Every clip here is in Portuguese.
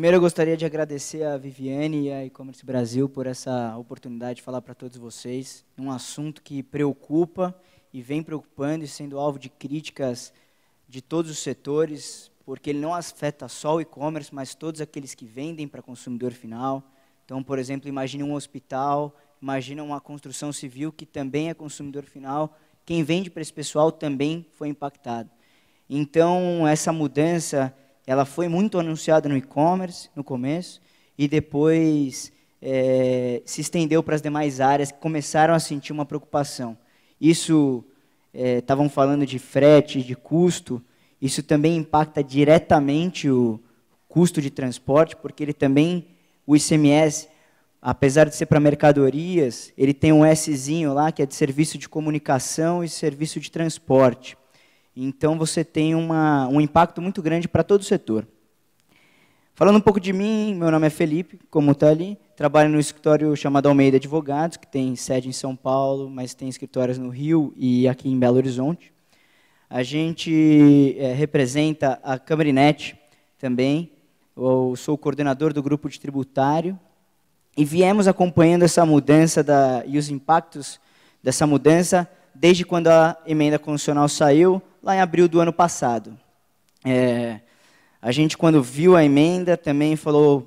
Primeiro, eu gostaria de agradecer a Viviane e a E-Commerce Brasil por essa oportunidade de falar para todos vocês é um assunto que preocupa e vem preocupando e sendo alvo de críticas de todos os setores, porque ele não afeta só o e-commerce, mas todos aqueles que vendem para consumidor final. Então, por exemplo, imagine um hospital, imagine uma construção civil que também é consumidor final. Quem vende para esse pessoal também foi impactado. Então, essa mudança ela foi muito anunciada no e-commerce no começo e depois é, se estendeu para as demais áreas que começaram a sentir uma preocupação. Isso, estavam é, falando de frete, de custo, isso também impacta diretamente o custo de transporte, porque ele também, o ICMS, apesar de ser para mercadorias, ele tem um Szinho lá, que é de serviço de comunicação e serviço de transporte. Então você tem uma, um impacto muito grande para todo o setor. Falando um pouco de mim, meu nome é Felipe, como está ali. Trabalho no escritório chamado Almeida Advogados, que tem sede em São Paulo, mas tem escritórios no Rio e aqui em Belo Horizonte. A gente é, representa a Inet, também. Eu sou coordenador do grupo de tributário. E viemos acompanhando essa mudança da, e os impactos dessa mudança desde quando a emenda constitucional saiu lá em abril do ano passado. É, a gente, quando viu a emenda, também falou,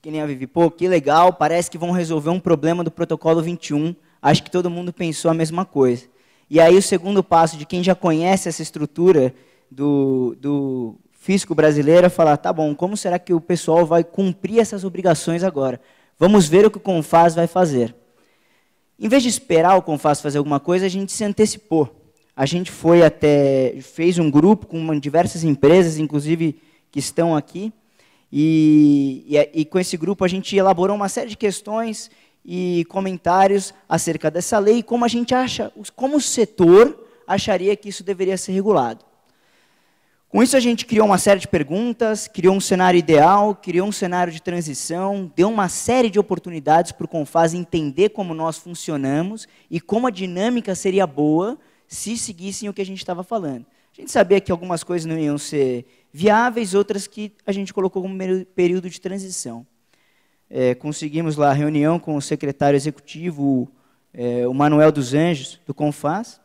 que nem a Vivi, pô, que legal, parece que vão resolver um problema do protocolo 21. Acho que todo mundo pensou a mesma coisa. E aí o segundo passo de quem já conhece essa estrutura do, do fisco brasileiro é falar, tá bom, como será que o pessoal vai cumprir essas obrigações agora? Vamos ver o que o Confaz vai fazer. Em vez de esperar o Confaz fazer alguma coisa, a gente se antecipou. A gente foi até fez um grupo com diversas empresas, inclusive que estão aqui, e, e, e com esse grupo a gente elaborou uma série de questões e comentários acerca dessa lei e como a gente acha, como o setor acharia que isso deveria ser regulado. Com isso, a gente criou uma série de perguntas, criou um cenário ideal, criou um cenário de transição, deu uma série de oportunidades para o Confaz entender como nós funcionamos e como a dinâmica seria boa se seguissem o que a gente estava falando. A gente sabia que algumas coisas não iam ser viáveis, outras que a gente colocou como período de transição. É, conseguimos lá a reunião com o secretário executivo, é, o Manuel dos Anjos, do CONFAS,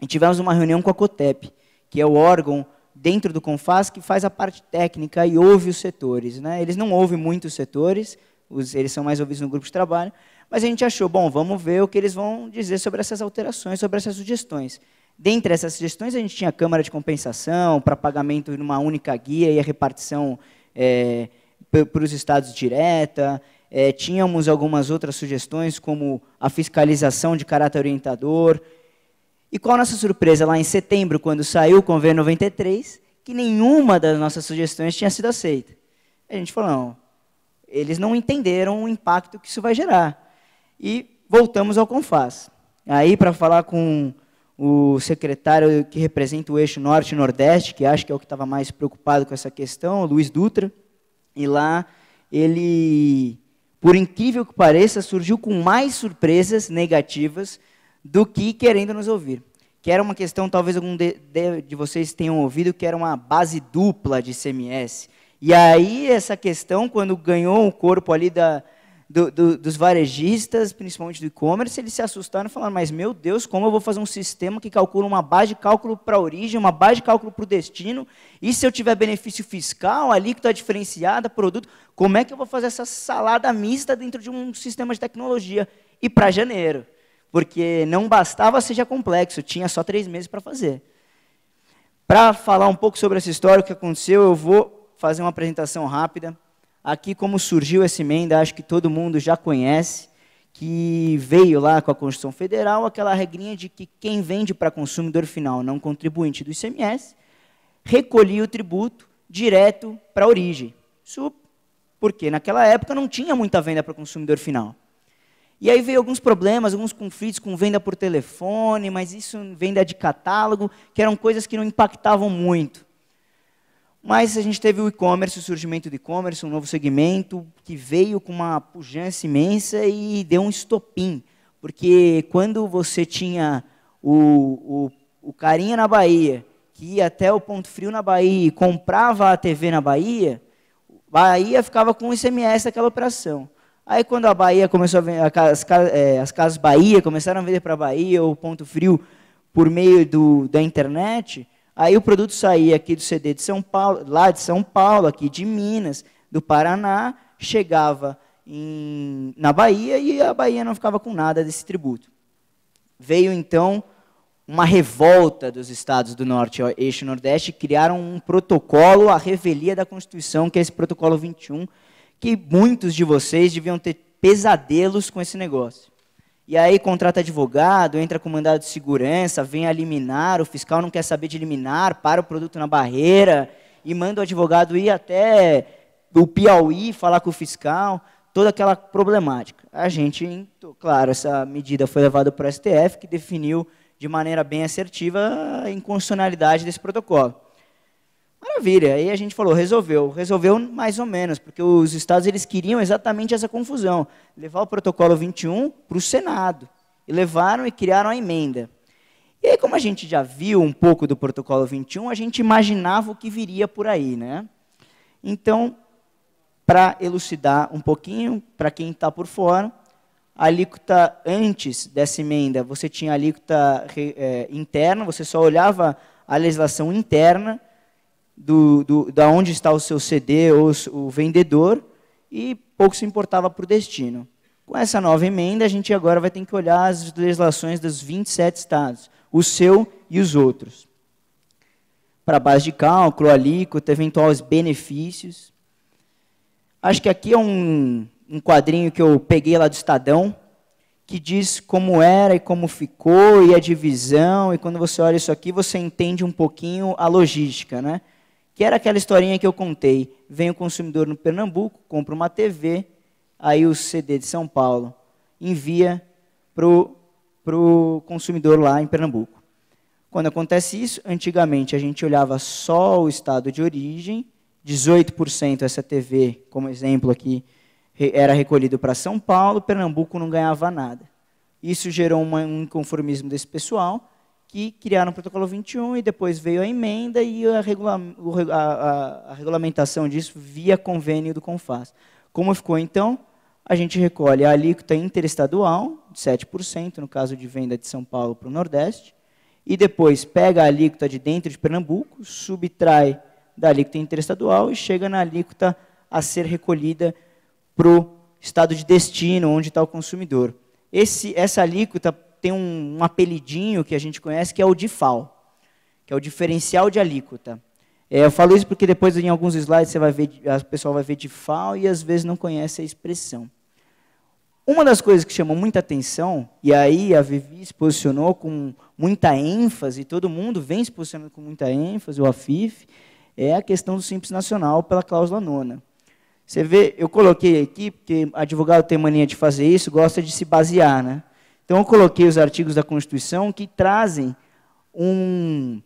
e tivemos uma reunião com a COTEP, que é o órgão dentro do CONFAS que faz a parte técnica e ouve os setores. Né? Eles não ouvem muito os setores, os, eles são mais ouvidos no grupo de trabalho, mas a gente achou, bom, vamos ver o que eles vão dizer sobre essas alterações, sobre essas sugestões. Dentre essas sugestões, a gente tinha a câmara de compensação para pagamento numa única guia e a repartição é, para os estados direta. É, tínhamos algumas outras sugestões, como a fiscalização de caráter orientador. E qual a nossa surpresa lá em setembro, quando saiu o convênio 93, que nenhuma das nossas sugestões tinha sido aceita. A gente falou, não, eles não entenderam o impacto que isso vai gerar e voltamos ao Confaz. Aí, para falar com o secretário que representa o eixo Norte e Nordeste, que acho que é o que estava mais preocupado com essa questão, Luiz Dutra, e lá ele, por incrível que pareça, surgiu com mais surpresas negativas do que querendo nos ouvir. Que era uma questão, talvez algum de, de, de vocês tenham ouvido, que era uma base dupla de CMS. E aí, essa questão, quando ganhou o corpo ali da, do, do, dos varejistas, principalmente do e-commerce, eles se assustaram falaram: mas meu Deus, como eu vou fazer um sistema que calcula uma base de cálculo para a origem, uma base de cálculo para o destino, e se eu tiver benefício fiscal, alíquota diferenciada, produto, como é que eu vou fazer essa salada mista dentro de um sistema de tecnologia? E para janeiro, porque não bastava seja complexo, tinha só três meses para fazer. Para falar um pouco sobre essa história, o que aconteceu, eu vou fazer uma apresentação rápida aqui como surgiu essa emenda, acho que todo mundo já conhece, que veio lá com a Constituição Federal aquela regrinha de que quem vende para consumidor final não contribuinte do ICMS recolhia o tributo direto para a origem. Isso porque naquela época não tinha muita venda para consumidor final. E aí veio alguns problemas, alguns conflitos com venda por telefone, mas isso venda de catálogo, que eram coisas que não impactavam muito. Mas a gente teve o e-commerce, o surgimento do e-commerce, um novo segmento que veio com uma pujança imensa e deu um estopim. Porque quando você tinha o, o, o carinha na Bahia, que ia até o Ponto Frio na Bahia e comprava a TV na Bahia, Bahia ficava com o ICMS daquela operação. Aí quando a Bahia começou a vender, as, é, as casas Bahia começaram a vender para a Bahia, ou Ponto Frio, por meio do, da internet, Aí o produto saía aqui do CD de São Paulo, lá de São Paulo, aqui de Minas, do Paraná, chegava em, na Bahia e a Bahia não ficava com nada desse tributo. Veio então uma revolta dos estados do Norte e Eixo Nordeste, criaram um protocolo à revelia da Constituição, que é esse protocolo 21, que muitos de vocês deviam ter pesadelos com esse negócio. E aí contrata advogado, entra com mandado de segurança, vem a liminar, o fiscal não quer saber de liminar, para o produto na barreira e manda o advogado ir até o Piauí falar com o fiscal, toda aquela problemática. A gente, claro, essa medida foi levada para o STF, que definiu de maneira bem assertiva a inconstitucionalidade desse protocolo. Maravilha. Aí a gente falou, resolveu. Resolveu mais ou menos, porque os estados eles queriam exatamente essa confusão, levar o protocolo 21 para o Senado. E levaram e criaram a emenda. E aí, como a gente já viu um pouco do protocolo 21, a gente imaginava o que viria por aí, né? Então, para elucidar um pouquinho, para quem está por fora, a alíquota antes dessa emenda, você tinha a alíquota é, interna, você só olhava a legislação interna, do, do, da onde está o seu CD ou o vendedor e pouco se importava para o destino. Com essa nova emenda, a gente agora vai ter que olhar as legislações dos 27 estados, o seu e os outros. Para a base de cálculo, alíquota, eventuais benefícios. Acho que aqui é um, um quadrinho que eu peguei lá do Estadão, que diz como era e como ficou, e a divisão, e quando você olha isso aqui, você entende um pouquinho a logística, né? Que era aquela historinha que eu contei. Vem o consumidor no Pernambuco, compra uma TV, aí o CD de São Paulo envia para o consumidor lá em Pernambuco. Quando acontece isso, antigamente a gente olhava só o estado de origem, 18% essa TV, como exemplo aqui, era recolhido para São Paulo, Pernambuco não ganhava nada. Isso gerou um inconformismo desse pessoal, que criaram o protocolo 21 e depois veio a emenda e a, regula a, a, a regulamentação disso via convênio do CONFAS. Como ficou então? A gente recolhe a alíquota interestadual, de 7%, no caso de venda de São Paulo para o Nordeste, e depois pega a alíquota de dentro de Pernambuco, subtrai da alíquota interestadual e chega na alíquota a ser recolhida para o estado de destino, onde está o consumidor. Esse, essa alíquota tem um, um apelidinho que a gente conhece que é o DIFAL, que é o diferencial de alíquota. É, eu falo isso porque depois em alguns slides você vai ver, o pessoal vai ver DIFAL e às vezes não conhece a expressão. Uma das coisas que chamou muita atenção, e aí a Vivi se posicionou com muita ênfase, todo mundo vem se posicionando com muita ênfase, o AFIF, é a questão do Simples Nacional pela cláusula nona. Você vê, eu coloquei aqui, porque advogado tem mania de fazer isso, gosta de se basear, né? Então, eu coloquei os artigos da Constituição que trazem um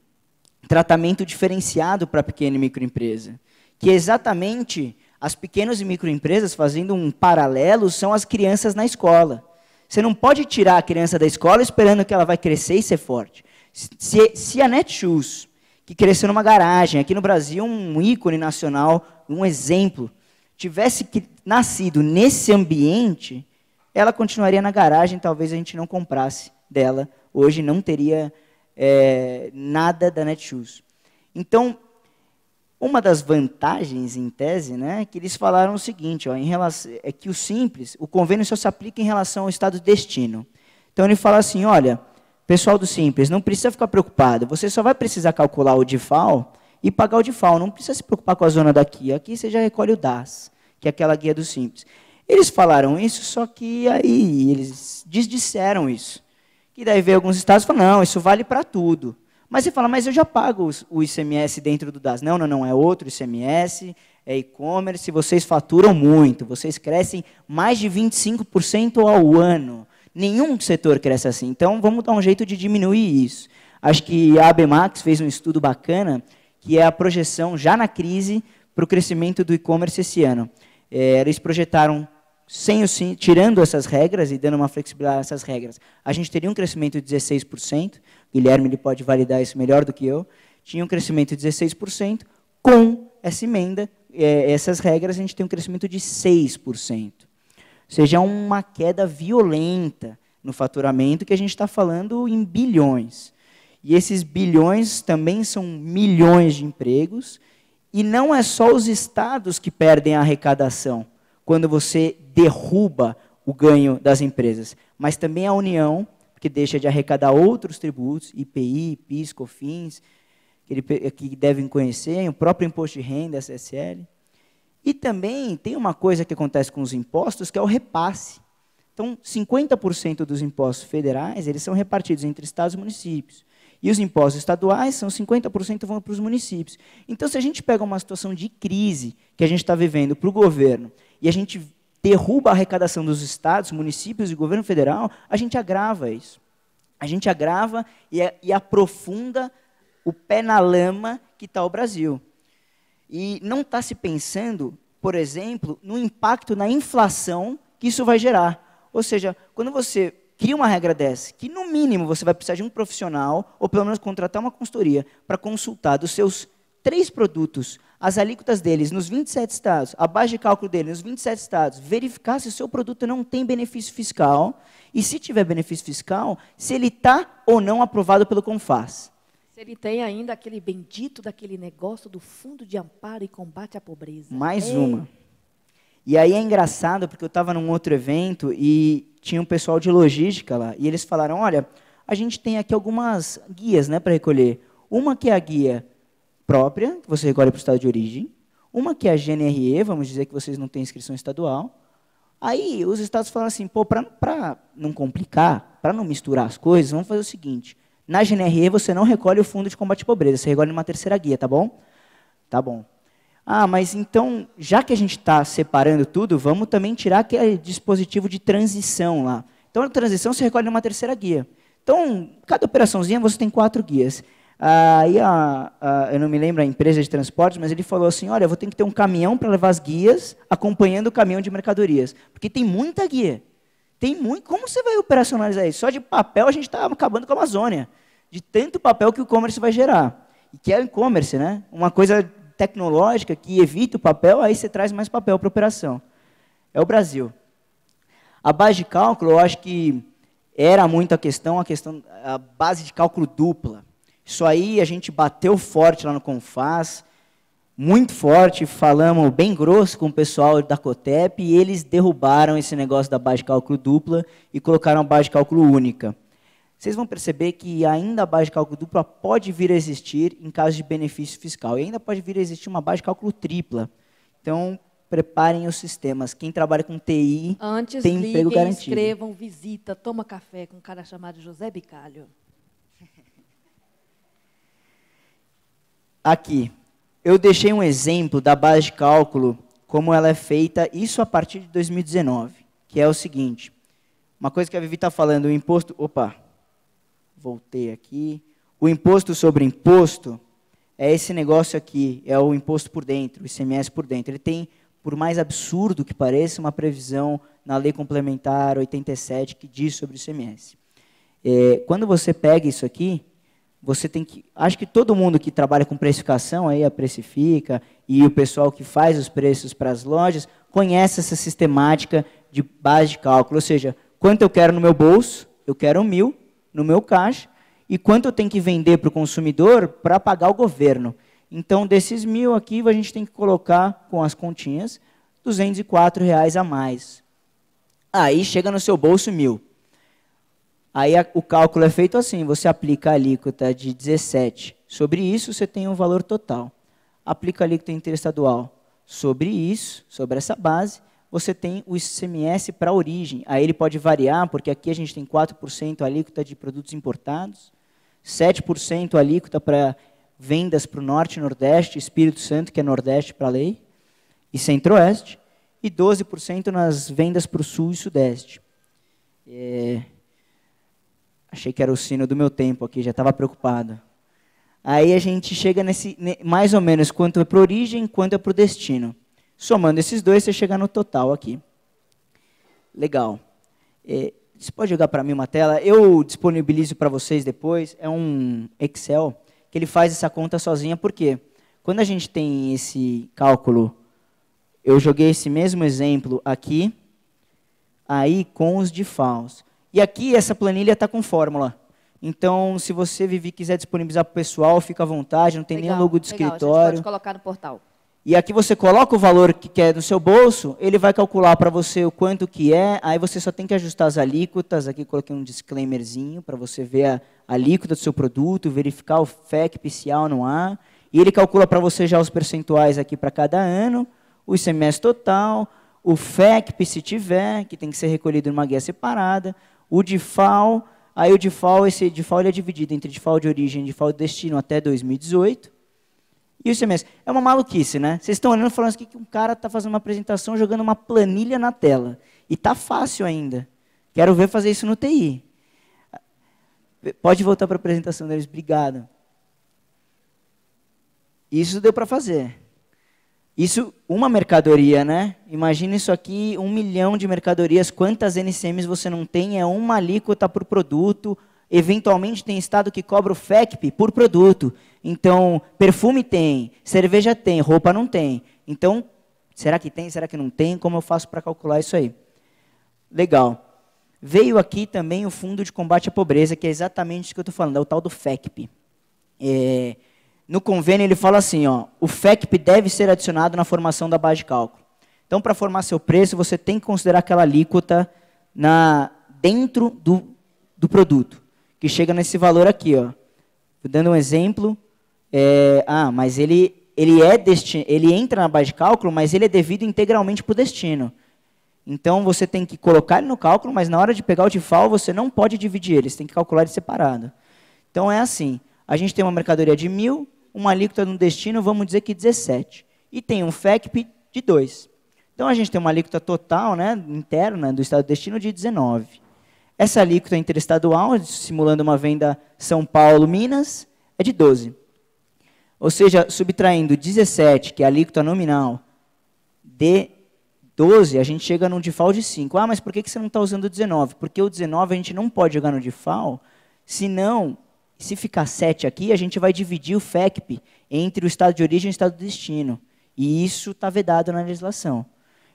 tratamento diferenciado para a pequena e microempresa, que é exatamente as pequenas e microempresas, fazendo um paralelo, são as crianças na escola. Você não pode tirar a criança da escola esperando que ela vai crescer e ser forte. Se, se a Netshoes, que cresceu numa garagem, aqui no Brasil, um ícone nacional, um exemplo, tivesse nascido nesse ambiente, ela continuaria na garagem, talvez a gente não comprasse dela. Hoje não teria é, nada da Netshoes. Então, uma das vantagens, em tese, né, é que eles falaram o seguinte, ó, em relação, é que o simples, o convênio só se aplica em relação ao estado destino. Então ele fala assim, olha, pessoal do simples, não precisa ficar preocupado, você só vai precisar calcular o DIFAL e pagar o DIFAL, não precisa se preocupar com a zona daqui, aqui você já recolhe o DAS, que é aquela guia do simples. Eles falaram isso, só que aí eles desdisseram isso. Que daí veio alguns estados e falaram, não, isso vale para tudo. Mas você fala, mas eu já pago o ICMS dentro do DAS. Não, não, não, é outro ICMS, é e-commerce, vocês faturam muito, vocês crescem mais de 25% ao ano. Nenhum setor cresce assim. Então, vamos dar um jeito de diminuir isso. Acho que a ABMAX fez um estudo bacana, que é a projeção, já na crise, para o crescimento do e-commerce esse ano. É, eles projetaram sem o, tirando essas regras e dando uma flexibilidade a essas regras, a gente teria um crescimento de 16%. Guilherme ele pode validar isso melhor do que eu. Tinha um crescimento de 16%. Com essa emenda, eh, essas regras, a gente tem um crescimento de 6%. Ou seja, é uma queda violenta no faturamento, que a gente está falando em bilhões. E esses bilhões também são milhões de empregos. E não é só os estados que perdem a arrecadação quando você derruba o ganho das empresas, mas também a União, que deixa de arrecadar outros tributos, IPI, PIS, COFINS, que, ele, que devem conhecer, o próprio imposto de renda, SSL. E também tem uma coisa que acontece com os impostos, que é o repasse. Então, 50% dos impostos federais, eles são repartidos entre estados e municípios. E os impostos estaduais são 50% vão para os municípios. Então, se a gente pega uma situação de crise que a gente está vivendo para o governo e a gente derruba a arrecadação dos estados, municípios e governo federal, a gente agrava isso. A gente agrava e, e aprofunda o pé na lama que está o Brasil. E não está se pensando, por exemplo, no impacto na inflação que isso vai gerar. Ou seja, quando você cria uma regra dessa, que no mínimo você vai precisar de um profissional, ou pelo menos contratar uma consultoria, para consultar dos seus três produtos, as alíquotas deles nos 27 estados, a base de cálculo dele nos 27 estados, verificar se o seu produto não tem benefício fiscal e, se tiver benefício fiscal, se ele está ou não aprovado pelo CONFAS. Se ele tem ainda aquele bendito daquele negócio do Fundo de Amparo e Combate à Pobreza. Mais Ei. uma. E aí é engraçado, porque eu estava num outro evento e tinha um pessoal de logística lá, e eles falaram, olha, a gente tem aqui algumas guias né, para recolher. Uma que é a guia própria, que você recolhe para o estado de origem, uma que é a GNRE, vamos dizer que vocês não têm inscrição estadual. Aí os estados falam assim, pô, para não complicar, para não misturar as coisas, vamos fazer o seguinte, na GNRE você não recolhe o fundo de combate à pobreza, você recolhe uma terceira guia, tá bom? Tá bom. Ah, mas então, já que a gente está separando tudo, vamos também tirar aquele dispositivo de transição lá. Então, a transição você recolhe uma terceira guia. Então, cada operaçãozinha você tem quatro guias. Aí, ah, a, a, eu não me lembro a empresa de transportes, mas ele falou assim: olha, eu vou ter que ter um caminhão para levar as guias, acompanhando o caminhão de mercadorias. Porque tem muita guia. Tem muito. Como você vai operacionalizar isso? Só de papel a gente está acabando com a Amazônia. De tanto papel que o e-commerce vai gerar. E que é o e-commerce, né? Uma coisa tecnológica que evita o papel, aí você traz mais papel para a operação. É o Brasil. A base de cálculo, eu acho que era muito a questão, a questão, a base de cálculo dupla. Isso aí a gente bateu forte lá no Confaz, muito forte, falamos bem grosso com o pessoal da Cotep e eles derrubaram esse negócio da base de cálculo dupla e colocaram a base de cálculo única. Vocês vão perceber que ainda a base de cálculo dupla pode vir a existir em caso de benefício fiscal e ainda pode vir a existir uma base de cálculo tripla. Então, preparem os sistemas. Quem trabalha com TI Antes tem emprego liguem, garantido. Antes escrevam, visita, toma café com um cara chamado José Bicalho. aqui. Eu deixei um exemplo da base de cálculo, como ela é feita, isso a partir de 2019, que é o seguinte. Uma coisa que a Vivi está falando, o imposto. Opa, voltei aqui. O imposto sobre imposto é esse negócio aqui, é o imposto por dentro, o ICMS por dentro. Ele tem, por mais absurdo que pareça, uma previsão na Lei Complementar 87 que diz sobre o ICMS. É, quando você pega isso aqui, você tem que. Acho que todo mundo que trabalha com precificação, aí a precifica, e o pessoal que faz os preços para as lojas, conhece essa sistemática de base de cálculo. Ou seja, quanto eu quero no meu bolso, eu quero um mil no meu caixa, e quanto eu tenho que vender para o consumidor para pagar o governo. Então, desses mil aqui, a gente tem que colocar com as continhas R$ reais a mais. Aí chega no seu bolso mil. Aí a, o cálculo é feito assim: você aplica a alíquota de 17 sobre isso, você tem um valor total. Aplica a alíquota interestadual sobre isso, sobre essa base, você tem o ICMS para origem. Aí ele pode variar, porque aqui a gente tem 4% alíquota de produtos importados, 7% alíquota para vendas para o Norte e Nordeste, Espírito Santo, que é Nordeste para a lei, e Centro-Oeste, e 12% nas vendas para o Sul e Sudeste. É, Achei que era o sino do meu tempo aqui, já estava preocupado. Aí a gente chega nesse, mais ou menos, quanto é para origem, quanto é para o destino. Somando esses dois, você chega no total aqui. Legal. É, você pode jogar para mim uma tela? Eu disponibilizo para vocês depois. É um Excel que ele faz essa conta sozinha, porque quando a gente tem esse cálculo, eu joguei esse mesmo exemplo aqui, aí com os de false. E aqui essa planilha está com fórmula. Então, se você, Vivi, quiser disponibilizar para o pessoal, fica à vontade, não tem legal, nem logo de legal, escritório. pode colocar no portal. E aqui você coloca o valor que quer no seu bolso, ele vai calcular para você o quanto que é, aí você só tem que ajustar as alíquotas. Aqui coloquei um disclaimerzinho para você ver a alíquota do seu produto, verificar o FEC, ou não há. E ele calcula para você já os percentuais aqui para cada ano, o ICMS total, o FEC, se tiver, que tem que ser recolhido em uma guia separada, o DIFAL, aí o DIFAL, esse DIFAL ele é dividido entre DIFAL de origem e DIFAL de destino até 2018. E o semestre. É uma maluquice, né? Vocês estão olhando falando assim, que um cara está fazendo uma apresentação jogando uma planilha na tela. E tá fácil ainda. Quero ver fazer isso no TI. Pode voltar para a apresentação deles, obrigado. Isso deu para fazer. Isso, uma mercadoria, né? Imagina isso aqui, um milhão de mercadorias, quantas NCMs você não tem, é uma alíquota por produto, eventualmente tem estado que cobra o FECP por produto. Então, perfume tem, cerveja tem, roupa não tem. Então, será que tem, será que não tem? Como eu faço para calcular isso aí? Legal. Veio aqui também o Fundo de Combate à Pobreza, que é exatamente isso que eu estou falando, é o tal do FECP. É, no convênio ele fala assim, ó, o FECP deve ser adicionado na formação da base de cálculo. Então, para formar seu preço, você tem que considerar aquela alíquota na, dentro do, do produto, que chega nesse valor aqui. Ó. dando um exemplo. É, ah, mas ele, ele, é desti ele entra na base de cálculo, mas ele é devido integralmente para o destino. Então, você tem que colocar ele no cálculo, mas na hora de pegar o DIFAL, você não pode dividir ele, você tem que calcular ele separado. Então, é assim. A gente tem uma mercadoria de mil, uma alíquota no destino, vamos dizer que 17. E tem um FECP de 2. Então a gente tem uma alíquota total, né, interna né, do estado do destino de 19. Essa alíquota interestadual, simulando uma venda São Paulo-Minas, é de 12. Ou seja, subtraindo 17, que é a alíquota nominal, de 12, a gente chega num default de 5. Ah, mas por que você não está usando 19? Porque o 19 a gente não pode jogar no default senão se ficar 7 aqui, a gente vai dividir o FECP entre o estado de origem e o estado de destino. E isso está vedado na legislação.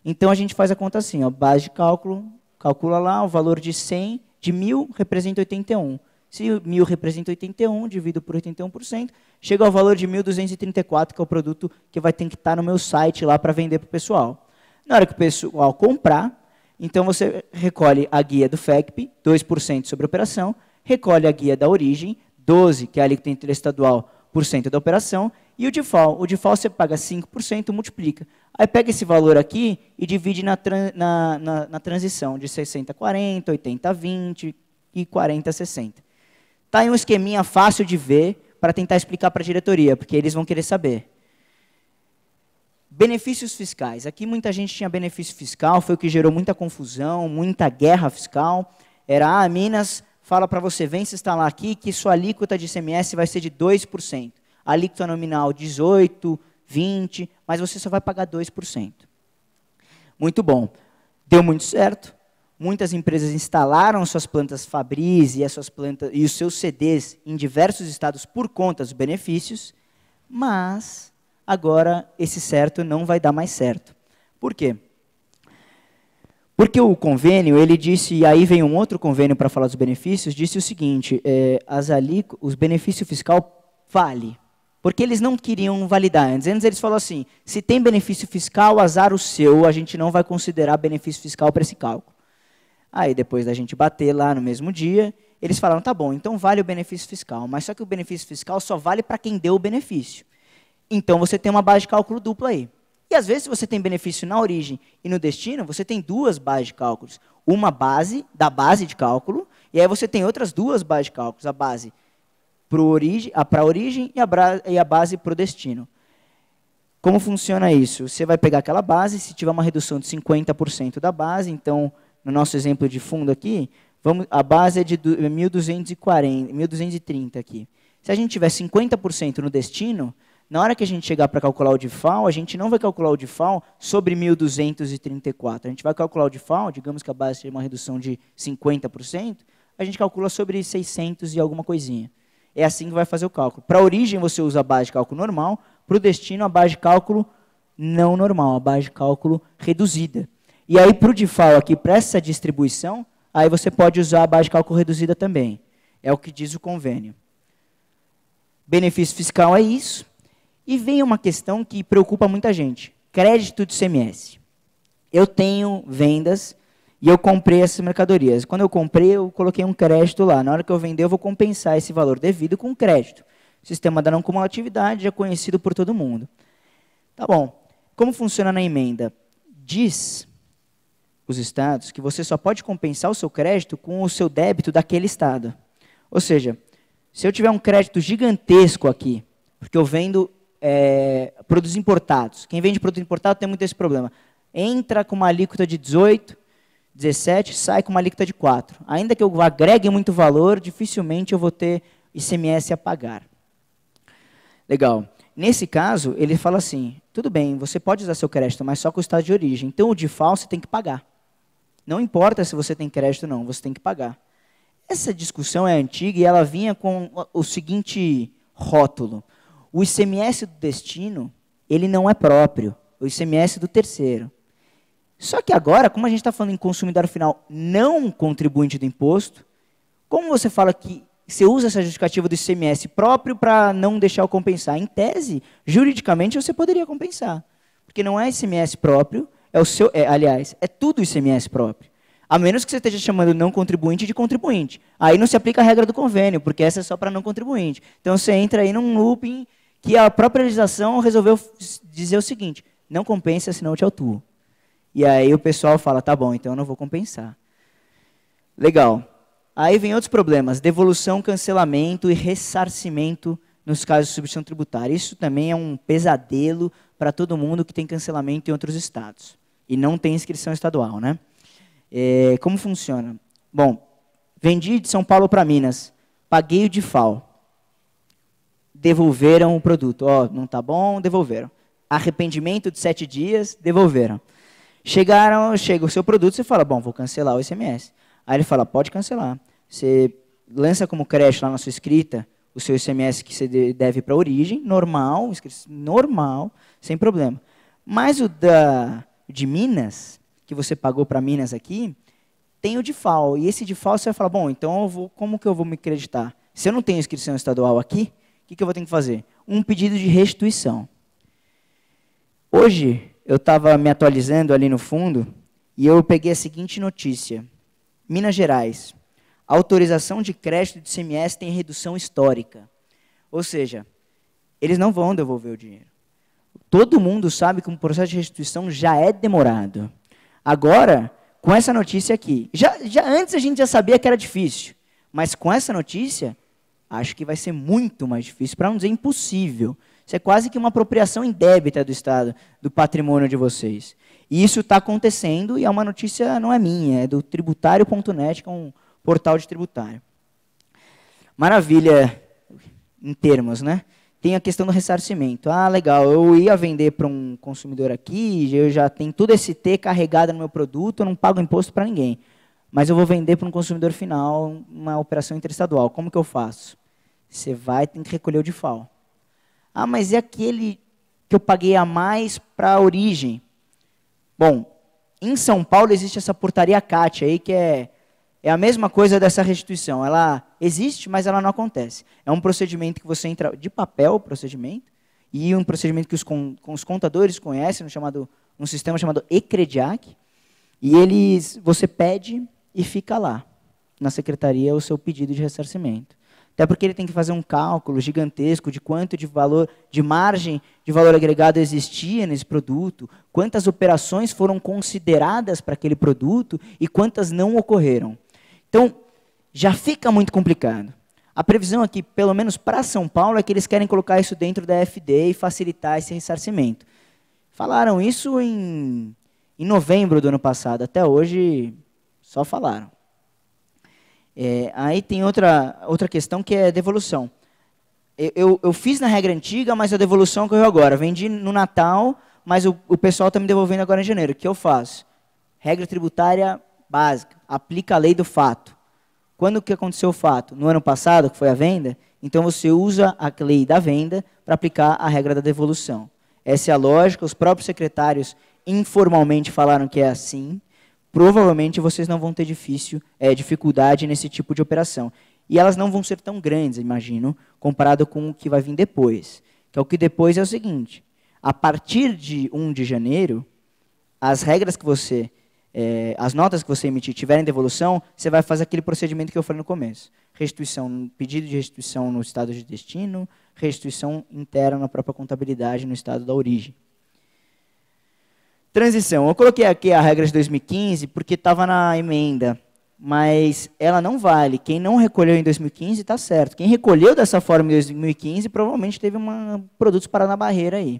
Então a gente faz a conta assim, ó, base de cálculo, calcula lá o valor de 100, de 1000 representa 81. Se 1000 representa 81, divido por 81%, chega ao valor de 1234, que é o produto que vai ter que estar tá no meu site lá para vender para o pessoal. Na hora que o pessoal comprar, então você recolhe a guia do FECP, 2% sobre a operação, recolhe a guia da origem, 12, que é a que tem interestadual, por cento da operação, e o DIFAL. O DIFAL você paga 5%, multiplica. Aí pega esse valor aqui e divide na, na, na, na transição de 60 a 40, 80 a 20 e 40 a 60. Está aí um esqueminha fácil de ver para tentar explicar para a diretoria, porque eles vão querer saber. Benefícios fiscais. Aqui muita gente tinha benefício fiscal, foi o que gerou muita confusão, muita guerra fiscal. Era, ah, Minas fala para você, vem se instalar aqui que sua alíquota de ICMS vai ser de 2%. alíquota nominal 18, 20, mas você só vai pagar 2%. Muito bom. Deu muito certo. Muitas empresas instalaram suas plantas Fabris e, as suas plantas, e os seus CDs em diversos estados por conta dos benefícios, mas agora esse certo não vai dar mais certo. Por quê? Porque o convênio, ele disse, e aí vem um outro convênio para falar dos benefícios, disse o seguinte, é, as os benefícios fiscal vale. Porque eles não queriam validar antes. Antes eles falaram assim, se tem benefício fiscal, azar o seu, a gente não vai considerar benefício fiscal para esse cálculo. Aí depois da gente bater lá no mesmo dia, eles falaram, tá bom, então vale o benefício fiscal, mas só que o benefício fiscal só vale para quem deu o benefício. Então você tem uma base de cálculo dupla aí. E às vezes, se você tem benefício na origem e no destino, você tem duas bases de cálculos. Uma base da base de cálculo, e aí você tem outras duas bases de cálculos, a base para origem, a origem e a, e a base para o destino. Como funciona isso? Você vai pegar aquela base, se tiver uma redução de 50% da base, então, no nosso exemplo de fundo aqui, vamos, a base é de 1240, 1230 é aqui. Se a gente tiver 50% no destino, na hora que a gente chegar para calcular o DIFAL, a gente não vai calcular o DIFAL sobre 1.234. A gente vai calcular o DIFAL, digamos que a base seja uma redução de 50%, a gente calcula sobre 600 e alguma coisinha. É assim que vai fazer o cálculo. Para a origem, você usa a base de cálculo normal. Para o destino, a base de cálculo não normal, a base de cálculo reduzida. E aí, para o DIFAL aqui, para essa distribuição, aí você pode usar a base de cálculo reduzida também. É o que diz o convênio. Benefício fiscal é isso. E vem uma questão que preocupa muita gente: crédito de CMS. Eu tenho vendas e eu comprei essas mercadorias. Quando eu comprei, eu coloquei um crédito lá. Na hora que eu vender, eu vou compensar esse valor devido com crédito. O sistema da não cumulatividade é conhecido por todo mundo. Tá bom. Como funciona na emenda? Diz os estados que você só pode compensar o seu crédito com o seu débito daquele estado. Ou seja, se eu tiver um crédito gigantesco aqui, porque eu vendo é, produtos importados. Quem vende produto importado tem muito esse problema. Entra com uma alíquota de 18, 17, sai com uma alíquota de 4. Ainda que eu agregue muito valor, dificilmente eu vou ter ICMS a pagar. Legal. Nesse caso, ele fala assim: tudo bem, você pode usar seu crédito, mas só com o estado de origem. Então, o de falso tem que pagar. Não importa se você tem crédito ou não, você tem que pagar. Essa discussão é antiga e ela vinha com o seguinte rótulo: o ICMS do destino, ele não é próprio. O ICMS do terceiro. Só que agora, como a gente está falando em consumidor final não contribuinte do imposto, como você fala que você usa essa justificativa do ICMS próprio para não deixar o compensar? Em tese, juridicamente, você poderia compensar. Porque não é ICMS próprio, é o seu, é, aliás, é tudo ICMS próprio. A menos que você esteja chamando não contribuinte de contribuinte. Aí não se aplica a regra do convênio, porque essa é só para não contribuinte. Então você entra aí num looping que a própria legislação resolveu dizer o seguinte: não compensa, se não te autuo. E aí o pessoal fala: tá bom, então eu não vou compensar. Legal. Aí vem outros problemas: devolução, cancelamento e ressarcimento nos casos de substituição tributária. Isso também é um pesadelo para todo mundo que tem cancelamento em outros estados e não tem inscrição estadual, né? É, como funciona? Bom, vendi de São Paulo para Minas, paguei o DIFAL devolveram o produto. Ó, oh, não tá bom, devolveram. Arrependimento de sete dias, devolveram. Chegaram, chega o seu produto, você fala, bom, vou cancelar o SMS. Aí ele fala, pode cancelar. Você lança como creche lá na sua escrita o seu SMS que você deve para a origem, normal, normal, sem problema. Mas o da de Minas, que você pagou para Minas aqui, tem o de FAO. E esse de FAO você vai falar, bom, então vou, como que eu vou me acreditar? Se eu não tenho inscrição estadual aqui, que, que eu vou ter que fazer? Um pedido de restituição. Hoje, eu estava me atualizando ali no fundo e eu peguei a seguinte notícia: Minas Gerais, autorização de crédito de CMS tem redução histórica. Ou seja, eles não vão devolver o dinheiro. Todo mundo sabe que um processo de restituição já é demorado. Agora, com essa notícia aqui, já, já antes a gente já sabia que era difícil, mas com essa notícia, acho que vai ser muito mais difícil, para não dizer impossível. Isso é quase que uma apropriação indébita do Estado, do patrimônio de vocês. E isso está acontecendo e é uma notícia, não é minha, é do tributário.net, que é um portal de tributário. Maravilha, em termos, né? Tem a questão do ressarcimento. Ah, legal, eu ia vender para um consumidor aqui, eu já tenho todo esse T carregado no meu produto, eu não pago imposto para ninguém. Mas eu vou vender para um consumidor final, uma operação interestadual. Como que eu faço? Você vai tem que recolher o DIFAL. Ah, mas é aquele que eu paguei a mais para a origem. Bom, em São Paulo existe essa portaria CAT aí, que é, é a mesma coisa dessa restituição. Ela existe, mas ela não acontece. É um procedimento que você entra de papel, o procedimento, e um procedimento que os, com, os contadores conhecem, um, chamado, um sistema chamado ECREDIAC. E eles, você pede e fica lá, na secretaria, o seu pedido de ressarcimento. Até porque ele tem que fazer um cálculo gigantesco de quanto de valor, de margem de valor agregado existia nesse produto, quantas operações foram consideradas para aquele produto e quantas não ocorreram. Então, já fica muito complicado. A previsão aqui, pelo menos para São Paulo, é que eles querem colocar isso dentro da FD e facilitar esse ressarcimento. Falaram isso em, em novembro do ano passado, até hoje só falaram. É, aí tem outra, outra questão que é devolução. Eu, eu, eu, fiz na regra antiga, mas a devolução ocorreu agora. Vendi no Natal, mas o, o pessoal está me devolvendo agora em janeiro. O que eu faço? Regra tributária básica. Aplica a lei do fato. Quando que aconteceu o fato? No ano passado, que foi a venda, então você usa a lei da venda para aplicar a regra da devolução. Essa é a lógica, os próprios secretários informalmente falaram que é assim provavelmente vocês não vão ter difícil, é, dificuldade nesse tipo de operação. E elas não vão ser tão grandes, imagino, comparado com o que vai vir depois. Que é o que depois é o seguinte: a partir de 1 de janeiro, as regras que você, é, as notas que você emitir tiverem devolução, você vai fazer aquele procedimento que eu falei no começo: restituição, pedido de restituição no estado de destino, restituição interna na própria contabilidade no estado da origem. Transição. Eu coloquei aqui a regra de 2015 porque estava na emenda, mas ela não vale. Quem não recolheu em 2015 está certo. Quem recolheu dessa forma em 2015 provavelmente teve um produto parar na barreira aí.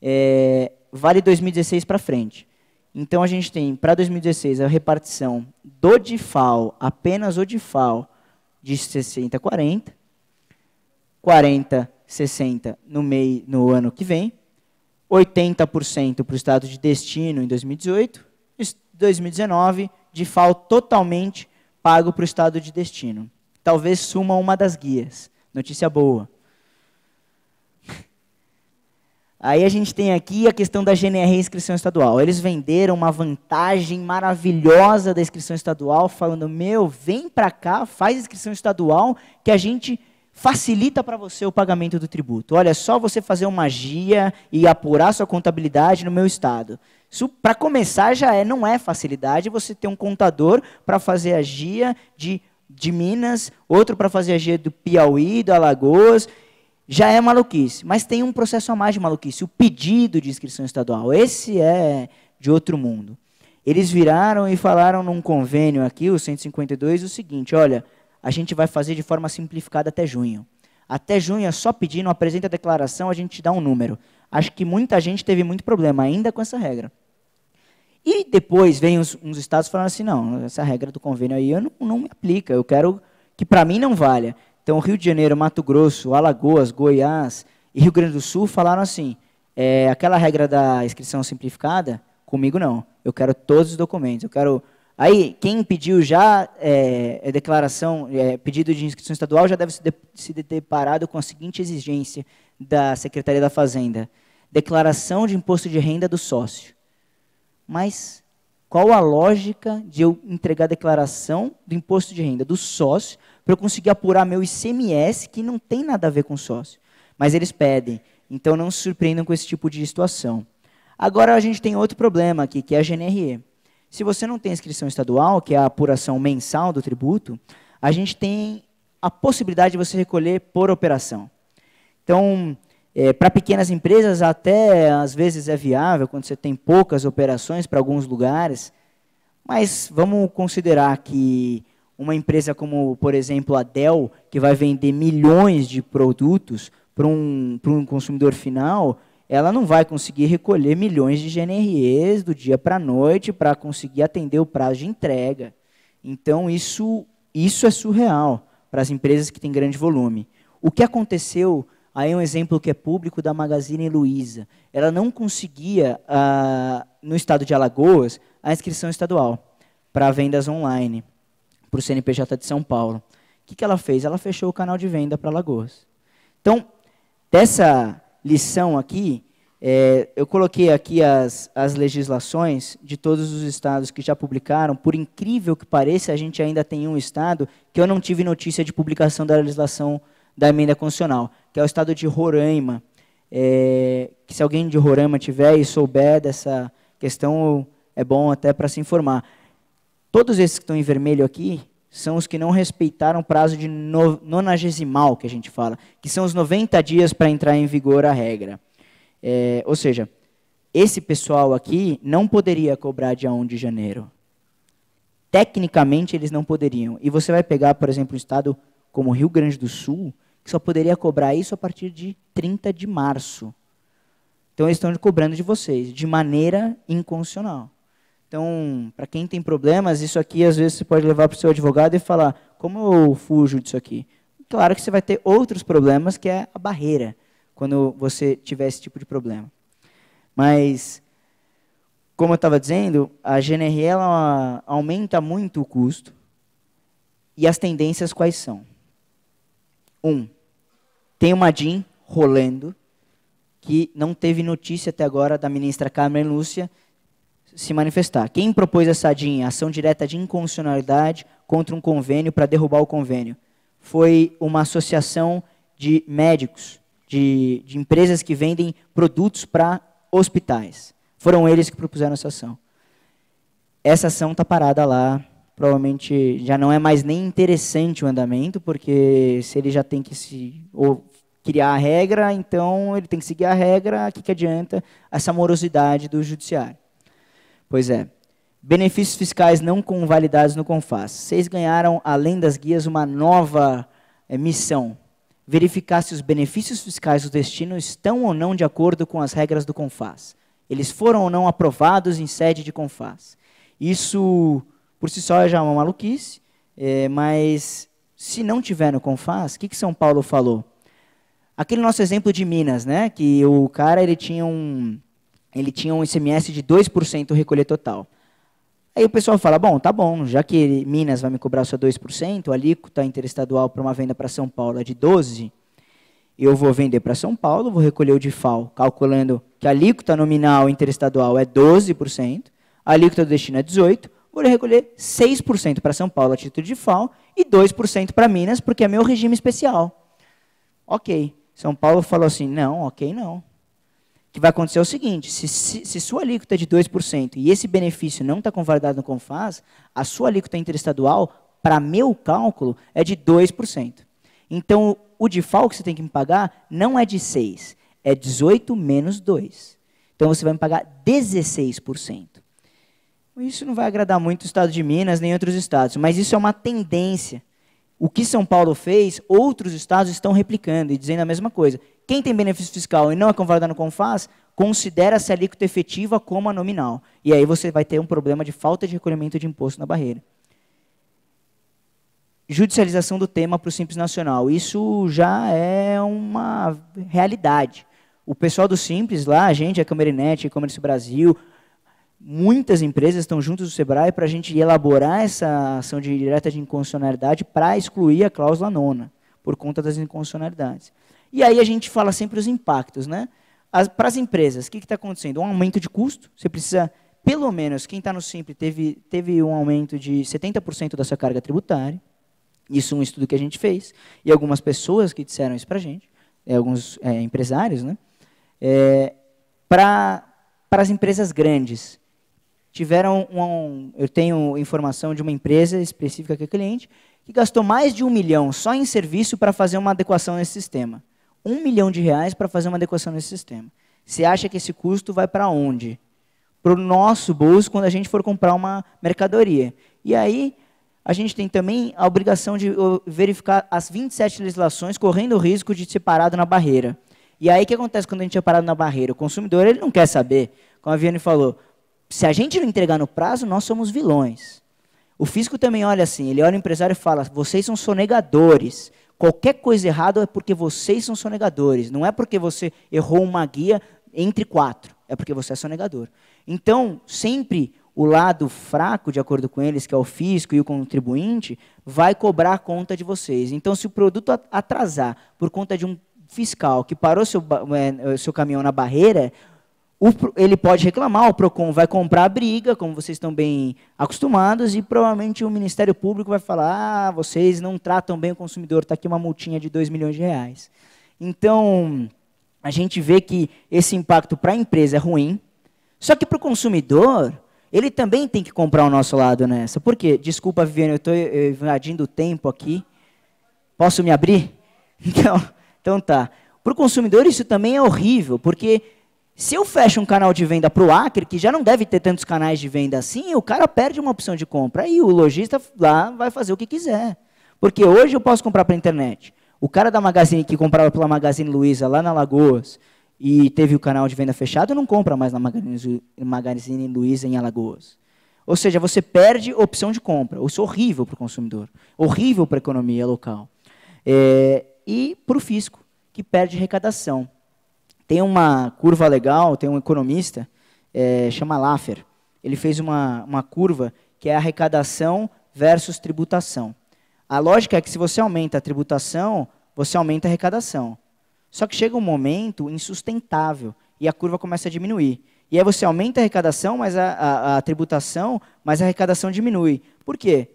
É, vale 2016 para frente. Então a gente tem para 2016 a repartição do DIFAL, apenas o DIFAL, de 60 a 40, 40 60 no, meio, no ano que vem, 80% para o estado de destino em 2018, e 2019, de FAO totalmente pago para o estado de destino. Talvez suma uma das guias. Notícia boa. Aí a gente tem aqui a questão da GNR e inscrição estadual. Eles venderam uma vantagem maravilhosa da inscrição estadual, falando: meu, vem para cá, faz inscrição estadual, que a gente facilita para você o pagamento do tributo. Olha, é só você fazer uma magia e apurar sua contabilidade no meu estado. Isso, para começar, já é, não é facilidade você ter um contador para fazer a GIA de, de Minas, outro para fazer a GIA do Piauí, do Alagoas. Já é maluquice. Mas tem um processo a mais de maluquice, o pedido de inscrição estadual. Esse é de outro mundo. Eles viraram e falaram num convênio aqui, o 152, o seguinte: olha, a gente vai fazer de forma simplificada até junho. Até junho é só pedir, não apresenta a declaração, a gente te dá um número. Acho que muita gente teve muito problema ainda com essa regra. E depois vem uns, uns estados falando assim, não, essa regra do convênio aí eu não, não me aplica, eu quero que para mim não valha. Então, Rio de Janeiro, Mato Grosso, Alagoas, Goiás e Rio Grande do Sul falaram assim, é, aquela regra da inscrição simplificada, comigo não, eu quero todos os documentos, eu quero Aí, quem pediu já é, é, declaração, é, pedido de inscrição estadual, já deve se, deparar se deparado com a seguinte exigência da Secretaria da Fazenda: declaração de imposto de renda do sócio. Mas qual a lógica de eu entregar a declaração do imposto de renda do sócio para eu conseguir apurar meu ICMS, que não tem nada a ver com sócio? Mas eles pedem. Então, não se surpreendam com esse tipo de situação. Agora, a gente tem outro problema aqui, que é a GNRE. Se você não tem inscrição estadual, que é a apuração mensal do tributo, a gente tem a possibilidade de você recolher por operação. Então, é, para pequenas empresas, até às vezes é viável, quando você tem poucas operações para alguns lugares, mas vamos considerar que uma empresa como, por exemplo, a Dell, que vai vender milhões de produtos para um, um consumidor final, ela não vai conseguir recolher milhões de GNREs do dia para a noite para conseguir atender o prazo de entrega. Então, isso, isso é surreal para as empresas que têm grande volume. O que aconteceu, aí é um exemplo que é público da Magazine Luiza, ela não conseguia, ah, no estado de Alagoas, a inscrição estadual para vendas online para o CNPJ de São Paulo. O que, que ela fez? Ela fechou o canal de venda para Alagoas. Então, dessa lição aqui, é, eu coloquei aqui as, as legislações de todos os estados que já publicaram. Por incrível que pareça, a gente ainda tem um estado que eu não tive notícia de publicação da legislação da emenda constitucional, que é o estado de Roraima. É, que se alguém de Roraima tiver e souber dessa questão, é bom até para se informar. Todos esses que estão em vermelho aqui são os que não respeitaram o prazo de nonagesimal, que a gente fala, que são os 90 dias para entrar em vigor a regra. É, ou seja, esse pessoal aqui não poderia cobrar dia 1 de janeiro. Tecnicamente, eles não poderiam. E você vai pegar, por exemplo, um estado como Rio Grande do Sul, que só poderia cobrar isso a partir de 30 de março. Então, eles estão cobrando de vocês, de maneira inconstitucional. Então, para quem tem problemas, isso aqui às vezes você pode levar para o seu advogado e falar: como eu fujo disso aqui? Claro que você vai ter outros problemas, que é a barreira, quando você tiver esse tipo de problema. Mas, como eu estava dizendo, a GNR ela aumenta muito o custo. E as tendências quais são? Um, tem uma DIN rolando, que não teve notícia até agora da ministra Carmen Lúcia se manifestar. Quem propôs essa DIN, ação direta de inconstitucionalidade contra um convênio para derrubar o convênio? Foi uma associação de médicos, de, de empresas que vendem produtos para hospitais. Foram eles que propuseram essa ação. Essa ação está parada lá, provavelmente já não é mais nem interessante o andamento, porque se ele já tem que se ou criar a regra, então ele tem que seguir a regra, o que, que adianta essa morosidade do judiciário? Pois é. Benefícios fiscais não convalidados no CONFAS. Vocês ganharam, além das guias, uma nova é, missão. Verificar se os benefícios fiscais do destino estão ou não de acordo com as regras do CONFAS. Eles foram ou não aprovados em sede de CONFAS. Isso, por si só, é já é uma maluquice, é, mas se não tiver no CONFAS, o que, que São Paulo falou? Aquele nosso exemplo de Minas, né? que o cara ele tinha um ele tinha um ICMS de 2% recolher total. Aí o pessoal fala, bom, tá bom, já que Minas vai me cobrar só 2%, a alíquota interestadual para uma venda para São Paulo é de 12%, eu vou vender para São Paulo, vou recolher o DIFAL, calculando que a alíquota nominal interestadual é 12%, a alíquota do destino é 18%, vou recolher 6% para São Paulo a título de FAO e 2% para Minas, porque é meu regime especial. Ok. São Paulo falou assim, não, ok não que vai acontecer é o seguinte: se, se, se sua alíquota é de 2% e esse benefício não está convalidado no CONFAS, a sua alíquota interestadual, para meu cálculo, é de 2%. Então, o default que você tem que me pagar não é de 6%, é 18 menos 2%. Então, você vai me pagar 16%. Isso não vai agradar muito o estado de Minas nem outros estados, mas isso é uma tendência. O que São Paulo fez, outros estados estão replicando e dizendo a mesma coisa. Quem tem benefício fiscal e não é convalidado no CONFAS, considera-se a alíquota efetiva como a nominal. E aí você vai ter um problema de falta de recolhimento de imposto na barreira. Judicialização do tema para o Simples Nacional. Isso já é uma realidade. O pessoal do Simples lá, a gente, a Camerinet, a Comércio Brasil, muitas empresas estão juntos do Sebrae para a gente elaborar essa ação de direta de inconstitucionalidade para excluir a cláusula nona, por conta das inconstitucionalidades. E aí a gente fala sempre os impactos, né? As, para as empresas, o que está acontecendo? Um aumento de custo, você precisa, pelo menos, quem está no Simples teve, teve um aumento de 70% da sua carga tributária, isso é um estudo que a gente fez, e algumas pessoas que disseram isso para a gente, é, alguns é, empresários, né? É, para as empresas grandes, tiveram um, eu tenho informação de uma empresa específica que é cliente, que gastou mais de um milhão só em serviço para fazer uma adequação nesse sistema um milhão de reais para fazer uma adequação nesse sistema. Você acha que esse custo vai para onde? Para o nosso bolso quando a gente for comprar uma mercadoria. E aí, a gente tem também a obrigação de uh, verificar as 27 legislações, correndo o risco de ser parado na barreira. E aí, o que acontece quando a gente é parado na barreira? O consumidor ele não quer saber. Como a Viane falou, se a gente não entregar no prazo, nós somos vilões. O fisco também olha assim, ele olha o empresário e fala, vocês são sonegadores. Qualquer coisa errada é porque vocês são sonegadores. Não é porque você errou uma guia entre quatro. É porque você é sonegador. Então, sempre o lado fraco, de acordo com eles, que é o fisco e o contribuinte, vai cobrar a conta de vocês. Então, se o produto atrasar por conta de um fiscal que parou seu, eh, eh, seu caminhão na barreira, o, ele pode reclamar, o PROCON vai comprar a briga, como vocês estão bem acostumados, e provavelmente o Ministério Público vai falar: ah, vocês não tratam bem o consumidor, está aqui uma multinha de 2 milhões de reais. Então, a gente vê que esse impacto para a empresa é ruim, só que para o consumidor, ele também tem que comprar o nosso lado nessa. Por quê? Desculpa, Viviane, eu estou eh, eh, invadindo o tempo aqui. Posso me abrir? Então, então tá. Para o consumidor, isso também é horrível, porque se eu fecho um canal de venda para o Acre, que já não deve ter tantos canais de venda assim, o cara perde uma opção de compra. E o lojista lá vai fazer o que quiser. Porque hoje eu posso comprar pela internet. O cara da Magazine que comprava pela Magazine Luiza lá na Lagoas e teve o canal de venda fechado, não compra mais na Magazine Luiza em Alagoas. Ou seja, você perde opção de compra. Isso é horrível para o consumidor, horrível para a economia local. É, e para o fisco, que perde arrecadação. Tem uma curva legal, tem um economista, é, chama Laffer. Ele fez uma, uma curva que é arrecadação versus tributação. A lógica é que se você aumenta a tributação, você aumenta a arrecadação. Só que chega um momento insustentável e a curva começa a diminuir. E aí você aumenta a arrecadação, mas a, a, a tributação, mas a arrecadação diminui. Por quê?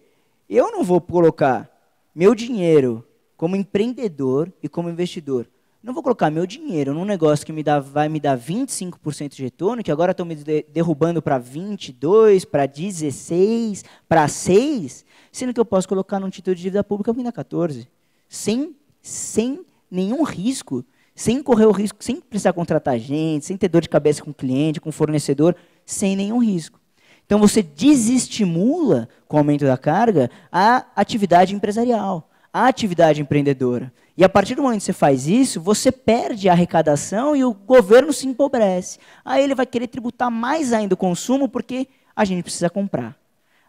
Eu não vou colocar meu dinheiro como empreendedor e como investidor não vou colocar meu dinheiro num negócio que me dá, vai me dar 25% de retorno, que agora estão me derrubando para 22, para 16, para 6, sendo que eu posso colocar num título de dívida pública que me dá 14. Sem, sem nenhum risco, sem correr o risco, sem precisar contratar gente, sem ter dor de cabeça com cliente, com fornecedor, sem nenhum risco. Então você desestimula, com o aumento da carga, a atividade empresarial a atividade empreendedora. E a partir do momento que você faz isso, você perde a arrecadação e o governo se empobrece. Aí ele vai querer tributar mais ainda o consumo porque a gente precisa comprar.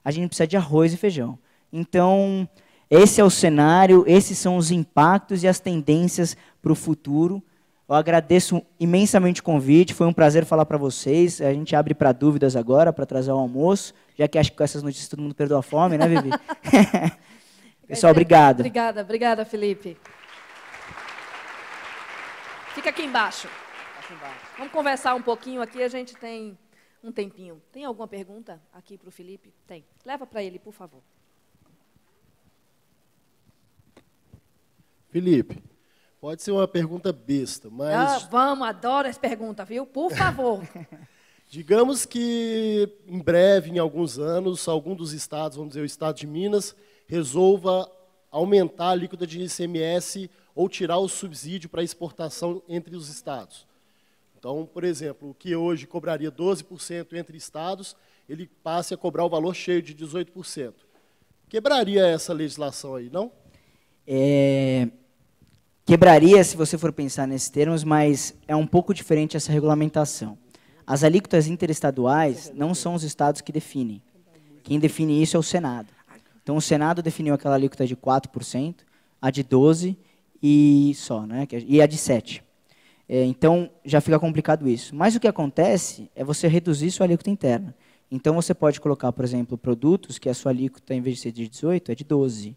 A gente precisa de arroz e feijão. Então, esse é o cenário, esses são os impactos e as tendências para o futuro. Eu agradeço imensamente o convite, foi um prazer falar para vocês. A gente abre para dúvidas agora, para trazer o almoço, já que acho que com essas notícias todo mundo perdeu a fome, né, Vivi? Pessoal, é obrigado. Obrigada, obrigada, Felipe. Fica aqui embaixo. aqui embaixo. Vamos conversar um pouquinho aqui, a gente tem um tempinho. Tem alguma pergunta aqui para o Felipe? Tem. Leva para ele, por favor. Felipe, pode ser uma pergunta besta, mas. Ah, vamos, adoro essa pergunta, viu? Por favor. Digamos que em breve, em alguns anos, algum dos estados, vamos dizer, o estado de Minas, resolva aumentar a alíquota de ICMS ou tirar o subsídio para exportação entre os estados. Então, por exemplo, o que hoje cobraria 12% entre estados, ele passe a cobrar o valor cheio de 18%. Quebraria essa legislação aí, não? É, quebraria, se você for pensar nesses termos, mas é um pouco diferente essa regulamentação. As alíquotas interestaduais não são os estados que definem. Quem define isso é o Senado. Então, o Senado definiu aquela alíquota de 4%, a de 12% e só, né? É- e a de 7%. É, então, já fica complicado isso. Mas o que acontece é você reduzir sua alíquota interna. Então, você pode colocar, por exemplo, produtos que a sua alíquota, em vez de ser de 18%, é de 12%.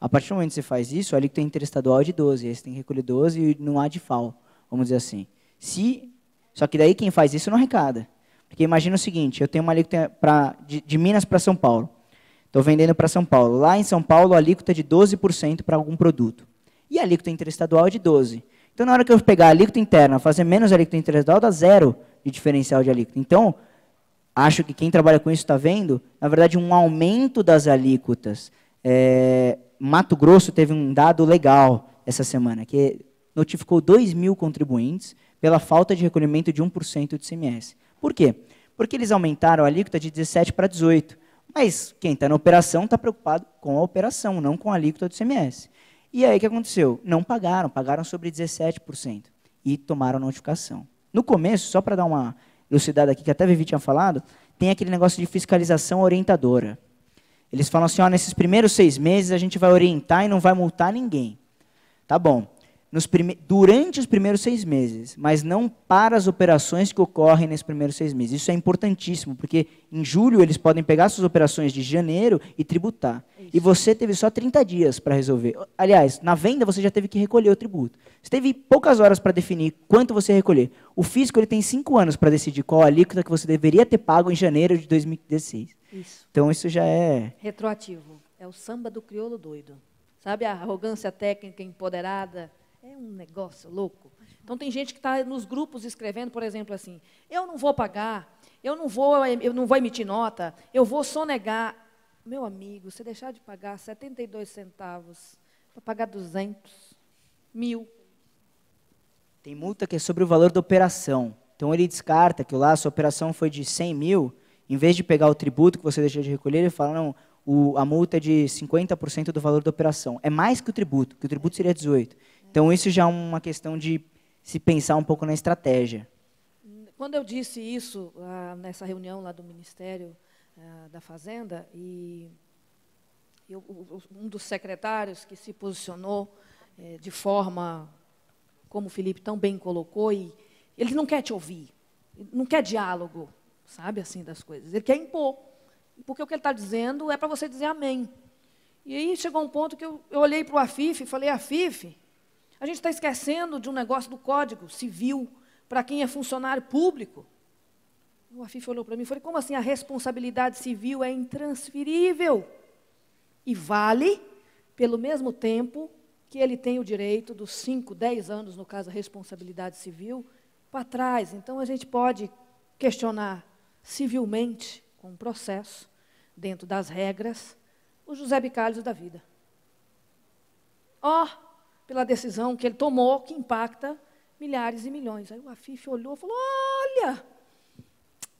A partir do momento que você faz isso, a alíquota interestadual é de 12%, aí você tem que recolher 12% e não há de FAO, vamos dizer assim. Se, só que daí quem faz isso não arrecada. Porque imagina o seguinte, eu tenho uma alíquota pra, de, de Minas para São Paulo. Estou vendendo para São Paulo. Lá em São Paulo, a alíquota é de 12% para algum produto. E a alíquota interestadual é de 12%. Então, na hora que eu pegar a alíquota interna, fazer menos a alíquota interestadual, dá zero de diferencial de alíquota. Então, acho que quem trabalha com isso está vendo, na verdade, um aumento das alíquotas. É, Mato Grosso teve um dado legal essa semana, que notificou 2 mil contribuintes pela falta de recolhimento de 1% de CMS. Por quê? Porque eles aumentaram a alíquota de 17 para 18. Mas quem está na operação está preocupado com a operação, não com a alíquota do CMS. E aí o que aconteceu? Não pagaram, pagaram sobre 17% e tomaram notificação. No começo, só para dar uma elucidada aqui, que até a Vivi tinha falado, tem aquele negócio de fiscalização orientadora. Eles falam assim, ó, nesses primeiros seis meses a gente vai orientar e não vai multar ninguém. Tá bom prime... durante os primeiros seis meses, mas não para as operações que ocorrem nesses primeiros seis meses. Isso é importantíssimo, porque em julho eles podem pegar suas operações de janeiro e tributar. Isso. E você teve só 30 dias para resolver. Aliás, na venda você já teve que recolher o tributo. Você teve poucas horas para definir quanto você recolher. O fisco ele tem cinco anos para decidir qual alíquota que você deveria ter pago em janeiro de 2016. Isso. Então isso já é. Retroativo. É o samba do crioulo doido. Sabe a arrogância técnica empoderada? É um negócio louco. Então, tem gente que está nos grupos escrevendo, por exemplo, assim: eu não vou pagar, eu não vou, eu não vou emitir nota, eu vou sonegar. Meu amigo, se deixar de pagar 72 centavos para pagar 200, mil. Tem multa que é sobre o valor da operação. Então, ele descarta que lá a sua operação foi de 100 mil, em vez de pegar o tributo que você deixou de recolher, ele fala: não, o, a multa é de 50% do valor da operação. É mais que o tributo, que o tributo seria 18%. Então, isso já é uma questão de se pensar um pouco na estratégia. Quando eu disse isso ah, nessa reunião lá do Ministério ah, da Fazenda, e um dos secretários que se posicionou eh, de forma, como o Felipe tão bem colocou, e ele não quer te ouvir, não quer diálogo, sabe assim das coisas, ele quer impor, porque o que ele está dizendo é para você dizer amém. E aí chegou um ponto que eu, eu olhei para o Afife e falei, Afife. A gente está esquecendo de um negócio do Código Civil para quem é funcionário público. O Afif olhou para mim e falou: como assim a responsabilidade civil é intransferível? E vale pelo mesmo tempo que ele tem o direito dos 5, 10 anos, no caso, a responsabilidade civil, para trás. Então a gente pode questionar civilmente, com um processo, dentro das regras, o José Bicalhos da vida. Ó, oh, pela decisão que ele tomou, que impacta milhares e milhões. Aí o Afif olhou e falou: Olha,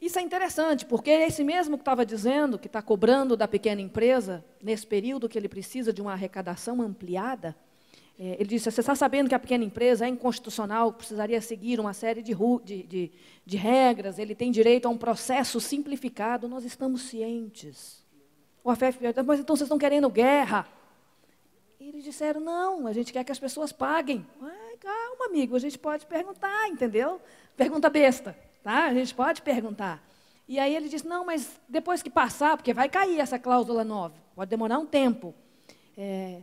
isso é interessante, porque esse mesmo que estava dizendo, que está cobrando da pequena empresa, nesse período que ele precisa de uma arrecadação ampliada, é, ele disse: Você está sabendo que a pequena empresa é inconstitucional, precisaria seguir uma série de, de, de, de regras, ele tem direito a um processo simplificado, nós estamos cientes. O Afif mas então vocês estão querendo guerra. E eles disseram: não, a gente quer que as pessoas paguem. Ah, calma, amigo, a gente pode perguntar, entendeu? Pergunta besta, tá? A gente pode perguntar. E aí ele disse: não, mas depois que passar, porque vai cair essa cláusula 9, pode demorar um tempo. É,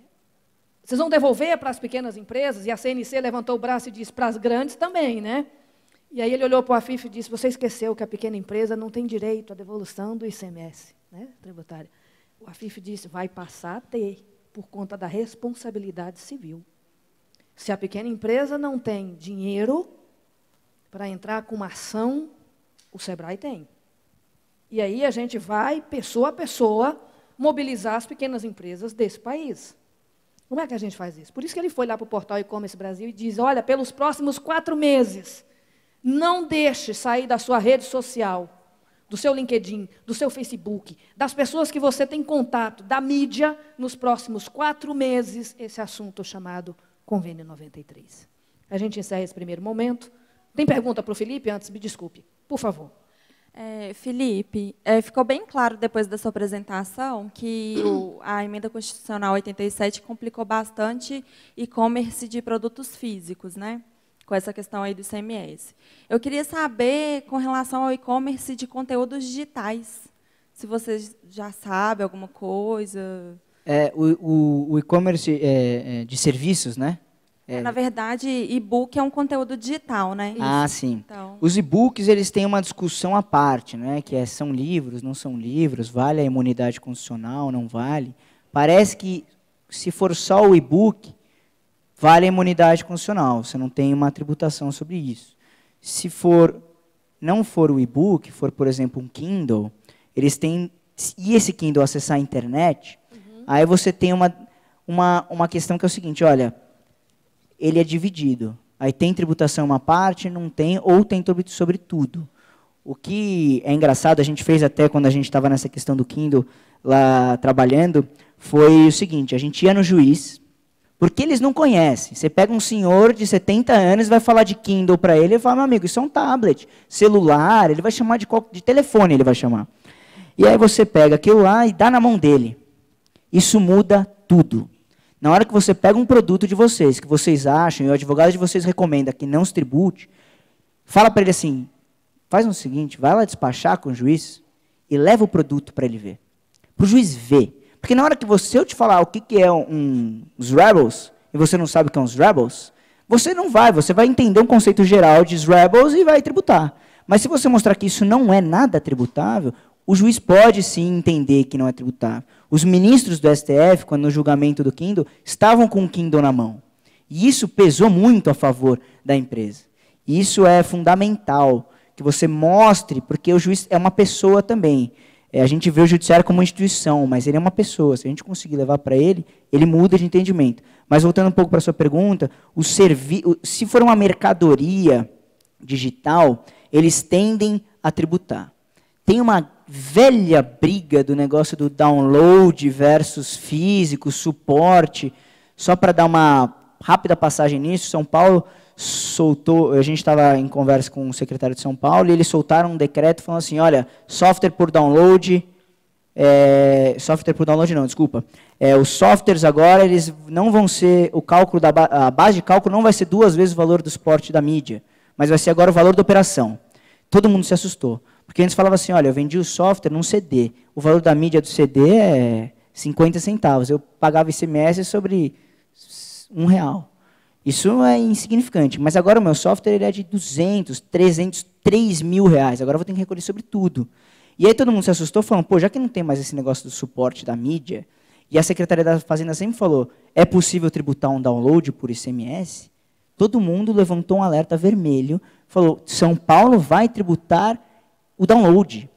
vocês vão devolver para as pequenas empresas? E a CNC levantou o braço e disse: para as grandes também, né? E aí ele olhou para o AFIF e disse: você esqueceu que a pequena empresa não tem direito à devolução do ICMS né, tributário. O AFIF disse: vai passar a ter por conta da responsabilidade civil. Se a pequena empresa não tem dinheiro para entrar com uma ação, o Sebrae tem. E aí a gente vai, pessoa a pessoa, mobilizar as pequenas empresas desse país. Como é que a gente faz isso? Por isso que ele foi lá para o portal e-commerce Brasil e diz: olha, pelos próximos quatro meses, não deixe sair da sua rede social do seu LinkedIn, do seu Facebook, das pessoas que você tem contato, da mídia, nos próximos quatro meses, esse assunto chamado Convênio 93. A gente encerra esse primeiro momento. Tem pergunta para o Felipe antes? Me desculpe, por favor. É, Felipe, é, ficou bem claro depois da sua apresentação que o, a emenda constitucional 87 complicou bastante e-commerce de produtos físicos, né? com essa questão aí do CMS. Eu queria saber, com relação ao e-commerce de conteúdos digitais, se você já sabe alguma coisa. É, o, o, o e-commerce é, é de serviços, né? É. Na verdade, e-book é um conteúdo digital, né? Ah, Isso. Ah, sim. Então... Os e-books eles têm uma discussão à parte, né? Que é, são livros, não são livros, vale a imunidade constitucional, não vale. Parece que se for só o e-book, vale a imunidade constitucional, você não tem uma tributação sobre isso. Se for não for o e-book, for, por exemplo, um Kindle, eles têm e esse Kindle acessar a internet, uhum. aí você tem uma, uma, uma questão que é o seguinte, olha, ele é dividido. Aí tem tributação uma parte, não tem, ou tem tributo sobre tudo. O que é engraçado, a gente fez até quando a gente estava nessa questão do Kindle lá trabalhando, foi o seguinte, a gente ia no juiz, porque eles não conhecem. Você pega um senhor de 70 anos, vai falar de Kindle para ele, e fala, meu amigo, isso é um tablet, celular, ele vai chamar de, de telefone, ele vai chamar. E aí você pega aquilo lá e dá na mão dele. Isso muda tudo. Na hora que você pega um produto de vocês, que vocês acham, e o advogado de vocês recomenda que não se tribute, fala para ele assim, faz o seguinte, vai lá despachar com o juiz e leva o produto para ele ver. Para o juiz ver. Porque na hora que você eu te falar o que, que é um, um, os rebels, e você não sabe o que é uns rebels, você não vai, você vai entender um conceito geral de rebels e vai tributar. Mas se você mostrar que isso não é nada tributável, o juiz pode sim entender que não é tributável. Os ministros do STF, quando no julgamento do Kindle, estavam com o Kindle na mão. E isso pesou muito a favor da empresa. Isso é fundamental que você mostre, porque o juiz é uma pessoa também. É, a gente vê o judiciário como uma instituição, mas ele é uma pessoa. Se a gente conseguir levar para ele, ele muda de entendimento. Mas voltando um pouco para a sua pergunta, o servi o, se for uma mercadoria digital, eles tendem a tributar. Tem uma velha briga do negócio do download versus físico, suporte. Só para dar uma rápida passagem nisso, São Paulo soltou, a gente estava em conversa com o secretário de São Paulo, e eles soltaram um decreto falando assim, olha, software por download, é, software por download não, desculpa, é, os softwares agora, eles não vão ser, o cálculo da ba a base de cálculo não vai ser duas vezes o valor do suporte da mídia, mas vai ser agora o valor da operação. Todo mundo se assustou, porque antes falava assim, olha, eu vendi o software num CD, o valor da mídia do CD é 50 centavos, eu pagava ICMS sobre um real. Isso é insignificante. Mas agora o meu software ele é de 200, 300, 3 mil reais. Agora eu vou ter que recolher sobre tudo. E aí todo mundo se assustou, falando, pô, já que não tem mais esse negócio do suporte da mídia, e a Secretaria da Fazenda sempre falou, é possível tributar um download por ICMS? Todo mundo levantou um alerta vermelho, falou, São Paulo vai tributar o download.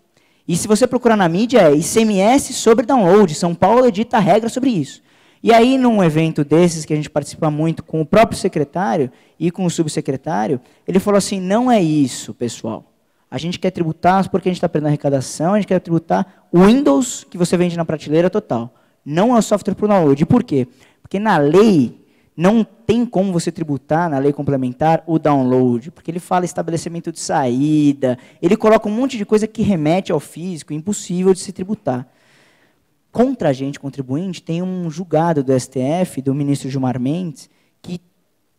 E se você procurar na mídia, é ICMS sobre download. São Paulo edita a regra sobre isso. E aí, num evento desses que a gente participa muito com o próprio secretário e com o subsecretário, ele falou assim: não é isso, pessoal. A gente quer tributar porque a gente está perdendo arrecadação, a gente quer tributar o Windows que você vende na prateleira total. Não é o software para o download. Por quê? Porque na lei não tem como você tributar na lei complementar o download, porque ele fala estabelecimento de saída, ele coloca um monte de coisa que remete ao físico, impossível de se tributar contra a gente, contribuinte, tem um julgado do STF, do ministro Gilmar Mendes, que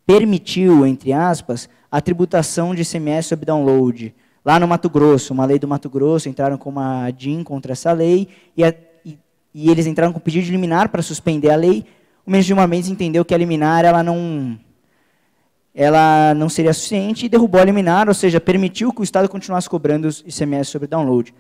permitiu, entre aspas, a tributação de ICMS sob download. Lá no Mato Grosso, uma lei do Mato Grosso, entraram com uma DIN contra essa lei, e, a, e, e eles entraram com pedido de liminar para suspender a lei. O ministro Gilmar Mendes entendeu que a liminar ela não, ela não seria suficiente e derrubou a liminar, ou seja, permitiu que o Estado continuasse cobrando os ICMS sobre download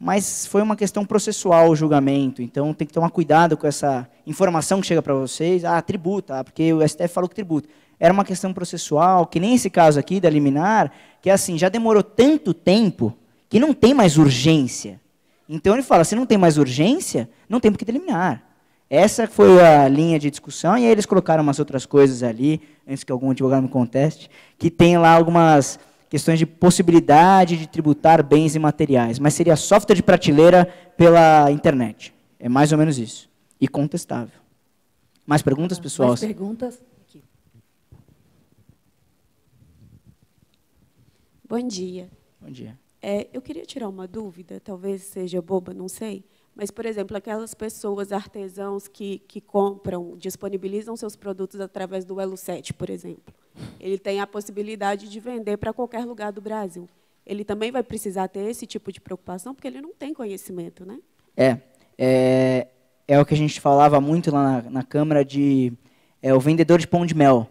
mas foi uma questão processual o julgamento, então tem que tomar cuidado com essa informação que chega para vocês, ah, tributa, ah, porque o STF falou que tributa. Era uma questão processual, que nem esse caso aqui da liminar, que é assim, já demorou tanto tempo que não tem mais urgência. Então ele fala, se não tem mais urgência, não tem por que deliminar. Essa foi a linha de discussão, e aí eles colocaram umas outras coisas ali, antes que algum advogado me conteste, que tem lá algumas questões de possibilidade de tributar bens e materiais, mas seria software de prateleira pela internet. É mais ou menos isso. E contestável. Mais perguntas, pessoal? Mais perguntas? Aqui. Bom dia. Bom dia. É, eu queria tirar uma dúvida, talvez seja boba, não sei. Mas, por exemplo, aquelas pessoas, artesãos que, que compram, disponibilizam seus produtos através do Elo7, por exemplo. Ele tem a possibilidade de vender para qualquer lugar do Brasil. Ele também vai precisar ter esse tipo de preocupação, porque ele não tem conhecimento, né? É. É, é o que a gente falava muito lá na, na Câmara de é, o vendedor de pão de mel.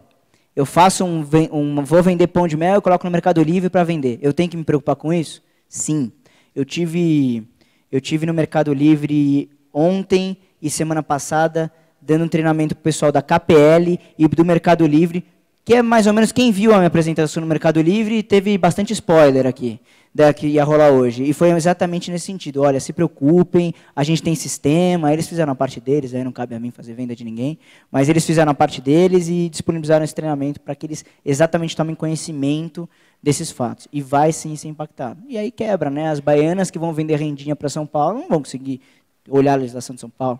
Eu faço um, um Vou vender pão de mel, eu coloco no Mercado Livre para vender. Eu tenho que me preocupar com isso? Sim. Eu tive, eu tive no Mercado Livre ontem e semana passada dando um treinamento para o pessoal da KPL e do Mercado Livre que é mais ou menos quem viu a minha apresentação no Mercado Livre e teve bastante spoiler aqui da que ia rolar hoje. E foi exatamente nesse sentido. Olha, se preocupem, a gente tem sistema, eles fizeram a parte deles, aí não cabe a mim fazer venda de ninguém, mas eles fizeram a parte deles e disponibilizaram esse treinamento para que eles exatamente tomem conhecimento desses fatos. E vai sim ser impactado. E aí quebra, né? As baianas que vão vender rendinha para São Paulo não vão conseguir olhar a legislação de São Paulo.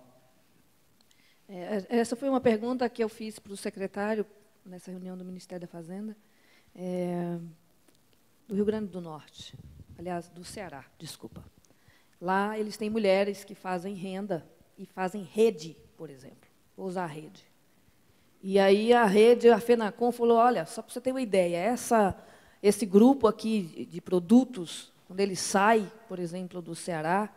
É, essa foi uma pergunta que eu fiz para o secretário nessa reunião do Ministério da Fazenda, é, do Rio Grande do Norte, aliás, do Ceará, desculpa. Lá eles têm mulheres que fazem renda e fazem rede, por exemplo. Vou usar a rede. E aí a rede, a FENACOM, falou, olha, só para você ter uma ideia, essa, esse grupo aqui de produtos, quando ele sai, por exemplo, do Ceará,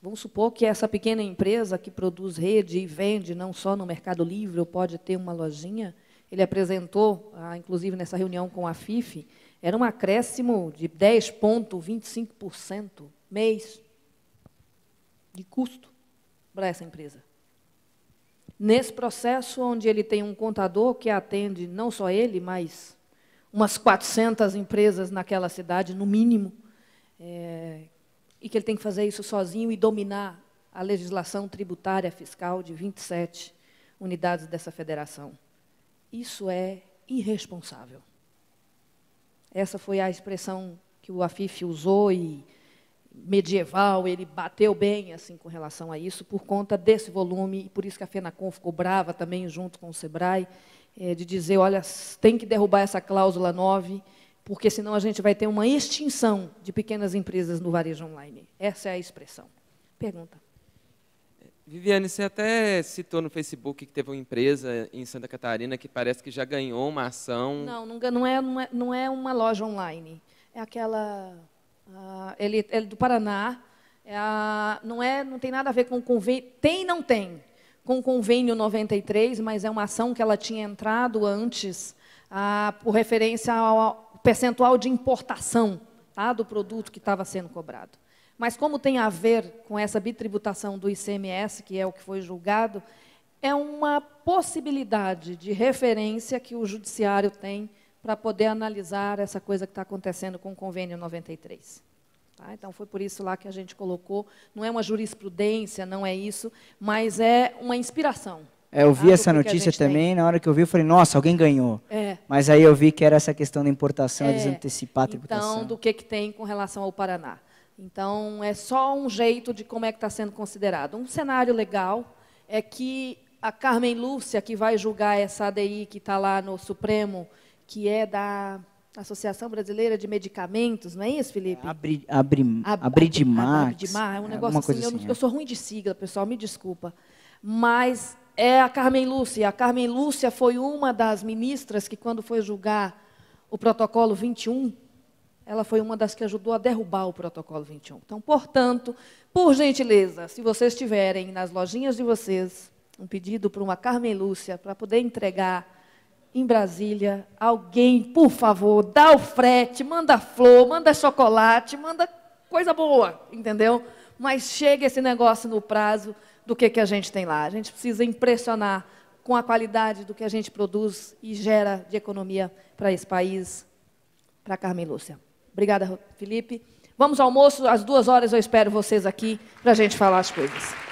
vamos supor que essa pequena empresa que produz rede e vende não só no Mercado Livre, ou pode ter uma lojinha, ele apresentou, ah, inclusive nessa reunião com a Fife, era um acréscimo de 10,25% mês de custo para essa empresa. Nesse processo, onde ele tem um contador que atende não só ele, mas umas 400 empresas naquela cidade, no mínimo, é, e que ele tem que fazer isso sozinho e dominar a legislação tributária fiscal de 27 unidades dessa federação. Isso é irresponsável. Essa foi a expressão que o Afif usou e medieval, ele bateu bem assim com relação a isso por conta desse volume e por isso que a Fenacon ficou brava também junto com o Sebrae é, de dizer, olha, tem que derrubar essa cláusula 9, porque senão a gente vai ter uma extinção de pequenas empresas no varejo online. Essa é a expressão. Pergunta. Viviane, você até citou no Facebook que teve uma empresa em Santa Catarina que parece que já ganhou uma ação. Não, não, é, não é, não é uma loja online. É aquela. Uh, ele, ele do Paraná. É a, não, é, não tem nada a ver com o convênio. Tem, não tem. Com o convênio 93, mas é uma ação que ela tinha entrado antes, uh, por referência ao percentual de importação tá, do produto que estava sendo cobrado. Mas como tem a ver com essa bitributação do ICMS, que é o que foi julgado, é uma possibilidade de referência que o judiciário tem para poder analisar essa coisa que está acontecendo com o convênio 93. Tá? Então, foi por isso lá que a gente colocou. Não é uma jurisprudência, não é isso, mas é uma inspiração. É, eu vi tá? essa notícia também, tem. na hora que eu vi, eu falei, nossa, alguém ganhou. É. Mas aí eu vi que era essa questão da importação, é. eles antecipar a tributação. Então, do que, que tem com relação ao Paraná. Então, é só um jeito de como é que está sendo considerado. Um cenário legal é que a Carmen Lúcia, que vai julgar essa ADI que está lá no Supremo, que é da Associação Brasileira de Medicamentos, não é isso, Felipe? Abri abre, Ab de mar. de mar, é um é negócio assim, assim eu, é. eu, sou ruim de sigla, pessoal, me desculpa. Mas é a Carmen Lúcia. A Carmen Lúcia foi uma das ministras que, quando foi julgar o protocolo 21, ela foi uma das que ajudou a derrubar o protocolo 21. Então, portanto, por gentileza, se vocês tiverem nas lojinhas de vocês um pedido para uma Carmen Lúcia para poder entregar em Brasília, alguém, por favor, dá o frete, manda flor, manda chocolate, manda coisa boa, entendeu? Mas chega esse negócio no prazo do que, que a gente tem lá. A gente precisa impressionar com a qualidade do que a gente produz e gera de economia para esse país, para Carmen Lúcia. Obrigada, Felipe. Vamos ao almoço, às duas horas eu espero vocês aqui para a gente falar as coisas.